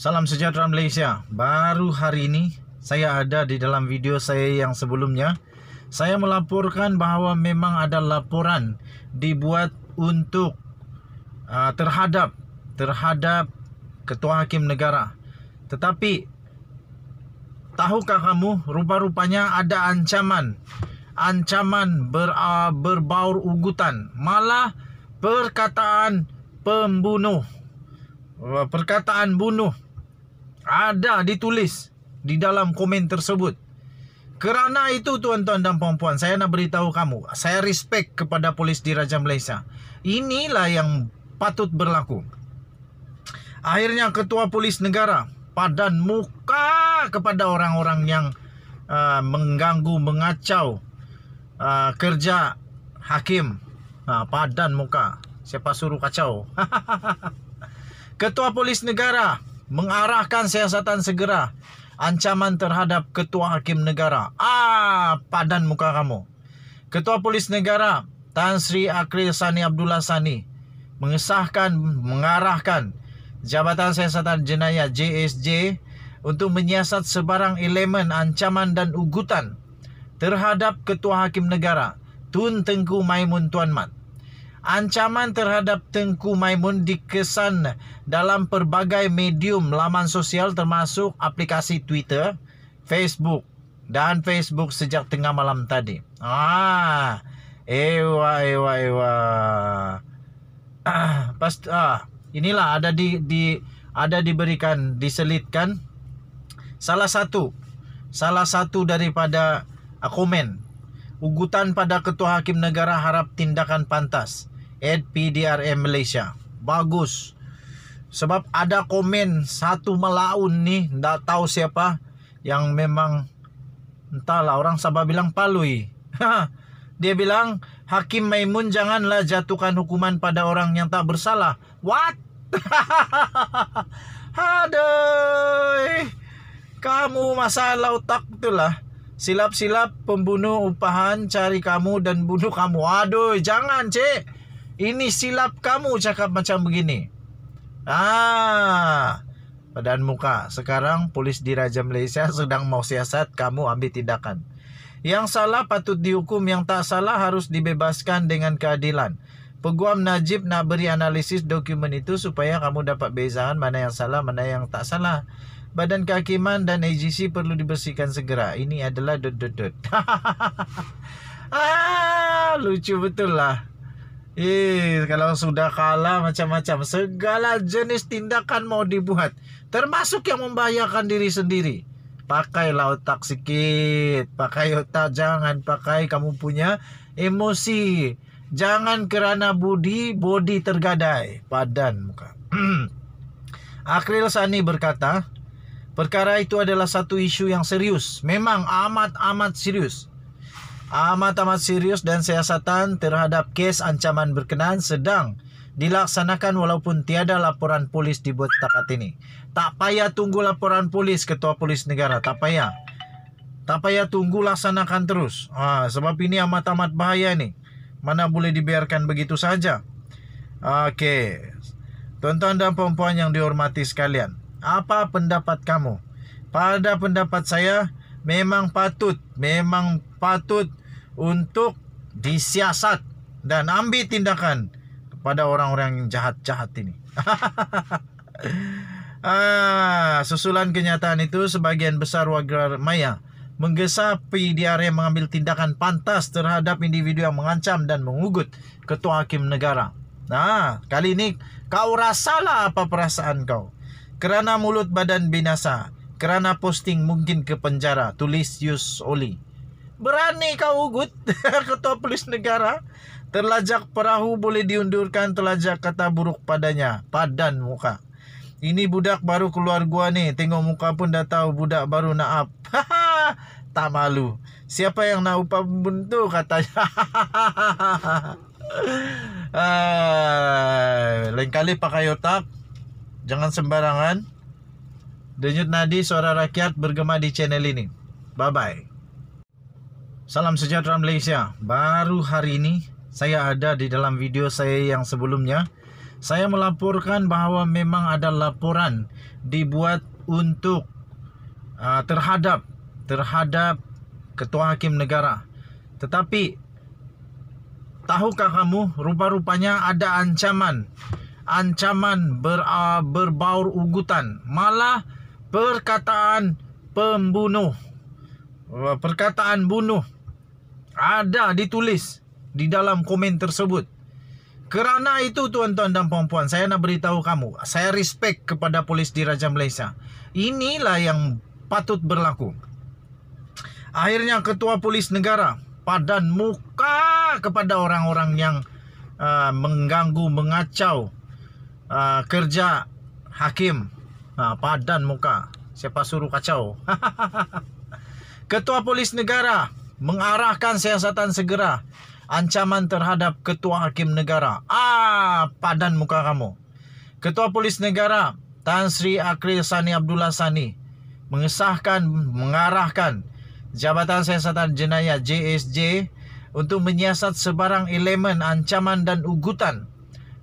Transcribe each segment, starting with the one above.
Salam sejahtera Malaysia. Baru hari ini saya ada di dalam video saya yang sebelumnya. Saya melaporkan bahawa memang ada laporan dibuat untuk uh, terhadap terhadap ketua hakim negara. Tetapi tahukah kamu rupa-rupanya ada ancaman ancaman ber, uh, berbaur ugutan malah perkataan pembunuh uh, perkataan bunuh ada ditulis di dalam komen tersebut. Kerana itu tuan-tuan dan puan-puan, saya nak beritahu kamu, saya respect kepada polis di Raja Malaysia. Inilah yang patut berlaku. Akhirnya ketua polis negara padan muka kepada orang-orang yang uh, mengganggu, mengacau uh, kerja hakim. Uh, padan muka. Siapa suruh kacau? ketua polis negara mengarahkan siasatan segera ancaman terhadap ketua hakim negara ah padan muka kamu ketua polis negara Tan Sri Akhil Sani Abdullah Sani mengesahkan mengarahkan Jabatan Siasatan Jenayah JSJ untuk menyiasat sebarang elemen ancaman dan ugutan terhadap Ketua Hakim Negara Tun Tengku Maimun Tuan Mat. Ancaman terhadap Tengku Maimun dikesan dalam pelbagai medium laman sosial termasuk aplikasi Twitter, Facebook dan Facebook sejak tengah malam tadi. Ah, ewa ewa ewa. Ah, pas ah, inilah ada di di ada diberikan diselitkan salah satu salah satu daripada komen Ugutan pada Ketua Hakim Negara harap tindakan pantas. Ed PDRM Malaysia. Bagus. Sebab ada komen satu melaun nih, ndak tahu siapa yang memang entahlah orang Sabah bilang palui. Dia bilang Hakim Maimun janganlah jatuhkan hukuman pada orang yang tak bersalah. What? Hadai. Kamu masalah otak itulah. Silap-silap pembunuh upahan cari kamu dan bunuh kamu. Aduh, jangan, Cik. Ini silap kamu cakap macam begini. Ah. Padan muka. Sekarang polis di Raja Malaysia sedang mau siasat kamu ambil tindakan. Yang salah patut dihukum, yang tak salah harus dibebaskan dengan keadilan. Peguam Najib nak beri analisis dokumen itu supaya kamu dapat bezaan mana yang salah, mana yang tak salah badan kehakiman dan AGC perlu dibersihkan segera. Ini adalah dot dot dot. ah, lucu betul lah. Eh, kalau sudah kalah macam-macam segala jenis tindakan mau dibuat, termasuk yang membahayakan diri sendiri. Pakailah otak sikit, pakai otak jangan pakai kamu punya emosi. Jangan kerana budi, bodi tergadai, badan muka. Akril Sani berkata, Perkara itu adalah satu isu yang serius. Memang amat-amat serius. Amat-amat serius dan siasatan terhadap kes ancaman berkenaan sedang dilaksanakan walaupun tiada laporan polis dibuat tempat ini. Tak payah tunggu laporan polis, Ketua Polis Negara. Tak payah. Tak payah tunggu laksanakan terus. Ha, sebab ini amat-amat bahaya ini. Mana boleh dibiarkan begitu saja. Okay, Tuan-tuan dan puan yang dihormati sekalian apa pendapat kamu? Pada pendapat saya, memang patut, memang patut untuk disiasat dan ambil tindakan kepada orang-orang yang jahat-jahat ini. ah, susulan kenyataan itu sebagian besar warga maya menggesa PDRI mengambil tindakan pantas terhadap individu yang mengancam dan mengugut Ketua Hakim Negara. Nah, kali ini kau rasalah apa perasaan kau. Kerana mulut badan binasa, kerana posting mungkin ke penjara, tulis Yus Oli. Berani kau ugut, ketua polis negara. Terlajak perahu boleh diundurkan, terlajak kata buruk padanya, padan muka. Ini budak baru keluar gua ni, tengok muka pun dah tahu budak baru nak up. tak malu. Siapa yang nak upah buntu katanya. Ah, lain kali pakai otak. Jangan sembarangan. Denyut nadi suara rakyat bergema di channel ini. Bye bye. Salam sejahtera Malaysia. Baru hari ini saya ada di dalam video saya yang sebelumnya. Saya melaporkan bahawa memang ada laporan dibuat untuk uh, terhadap terhadap ketua hakim negara. Tetapi tahukah kamu rupa-rupanya ada ancaman ancaman ber, uh, berbaur ugutan malah perkataan pembunuh uh, perkataan bunuh ada ditulis di dalam komen tersebut kerana itu tuan-tuan dan puan-puan saya nak beritahu kamu saya respect kepada polis di Raja Malaysia inilah yang patut berlaku akhirnya ketua polis negara padan muka kepada orang-orang yang uh, mengganggu mengacau Ah, kerja hakim uh, padan muka siapa suruh kacau ketua polis negara mengarahkan siasatan segera ancaman terhadap ketua hakim negara ah padan muka kamu ketua polis negara Tan Sri Akril Sani Abdullah Sani mengesahkan mengarahkan Jabatan Siasatan Jenayah JSJ untuk menyiasat sebarang elemen ancaman dan ugutan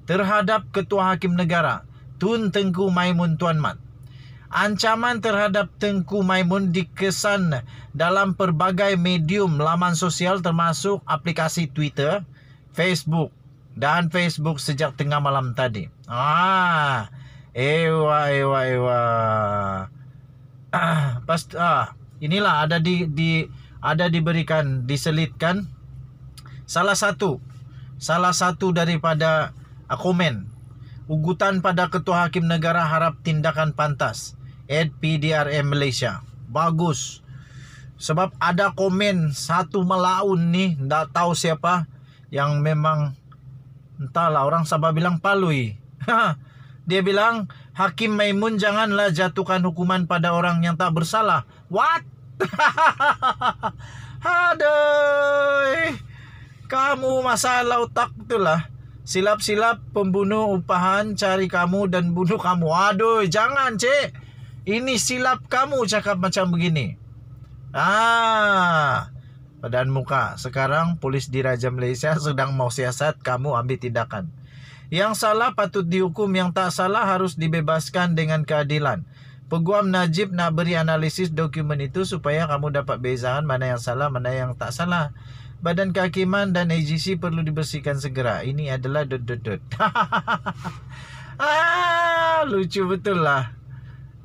terhadap Ketua Hakim Negara Tun Tengku Maimun Tuan Mat. Ancaman terhadap Tengku Maimun dikesan dalam pelbagai medium laman sosial termasuk aplikasi Twitter, Facebook dan Facebook sejak tengah malam tadi. Ah, ewa ewa ewa. Ah, pas ah, inilah ada di di ada diberikan diselitkan salah satu salah satu daripada Akomen, ugutan pada Ketua Hakim Negara harap tindakan pantas. Ed PDRM Malaysia. Bagus. Sebab ada komen satu melaun nih, ndak tahu siapa yang memang entahlah orang Sabah bilang palui. Dia bilang Hakim Maimun janganlah jatuhkan hukuman pada orang yang tak bersalah. What? Hadai. Kamu masalah otak itulah. silap-silap pembunuh upahan cari kamu dan bunuh kamu. Aduh, jangan, Cik. Ini silap kamu cakap macam begini. Ah. Padan muka. Sekarang polis di Raja Malaysia sedang mau siasat kamu ambil tindakan. Yang salah patut dihukum, yang tak salah harus dibebaskan dengan keadilan. Peguam Najib nak beri analisis dokumen itu supaya kamu dapat bezaan mana yang salah, mana yang tak salah badan kehakiman dan AGC perlu dibersihkan segera. Ini adalah dot dot dot. ah, lucu betul lah.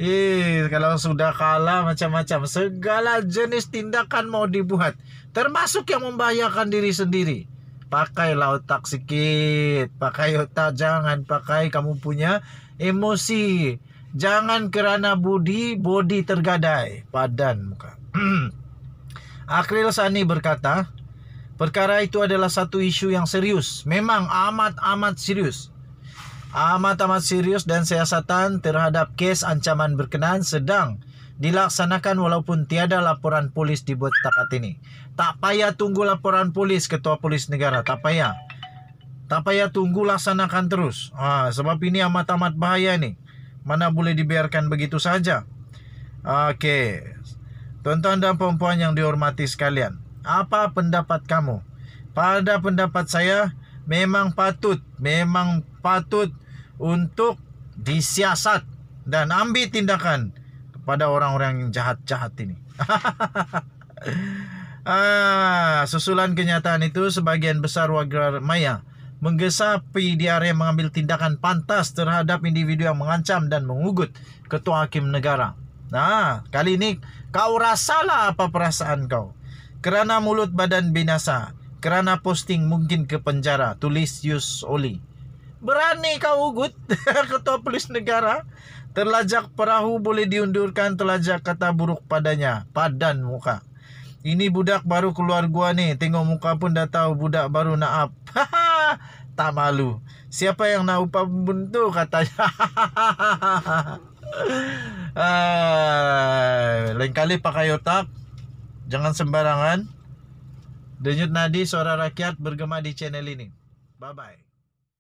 Eh, kalau sudah kalah macam-macam segala jenis tindakan mau dibuat, termasuk yang membahayakan diri sendiri. Pakailah otak sikit, pakai otak jangan pakai kamu punya emosi. Jangan kerana budi, body tergadai, padan muka. Akril Sani berkata, Perkara itu adalah satu isu yang serius. Memang amat-amat serius. Amat-amat serius dan siasatan terhadap kes ancaman berkenaan sedang dilaksanakan walaupun tiada laporan polis dibuat tempat ini. Tak payah tunggu laporan polis ketua polis negara. Tak payah. Tak payah tunggu laksanakan terus. Ha, sebab ini amat-amat bahaya ni. Mana boleh dibiarkan begitu saja. Okay, Tuan-tuan dan puan yang dihormati sekalian apa pendapat kamu? Pada pendapat saya, memang patut, memang patut untuk disiasat dan ambil tindakan kepada orang-orang yang jahat-jahat ini. ah, susulan kenyataan itu sebagian besar warga maya menggesa PDRI mengambil tindakan pantas terhadap individu yang mengancam dan mengugut Ketua Hakim Negara. Nah, kali ini kau rasalah apa perasaan kau. Kerana mulut badan binasa, kerana posting mungkin ke penjara, tulis Yus Oli. Berani kau ugut, ketua polis negara. Terlajak perahu boleh diundurkan, terlajak kata buruk padanya, padan muka. Ini budak baru keluar gua ni, tengok muka pun dah tahu budak baru nak up. tak malu. Siapa yang nak upah bentu katanya. Ah, lain kali pakai otak. Jangan sembarangan. Denyut nadi suara rakyat bergema di channel ini. Bye-bye.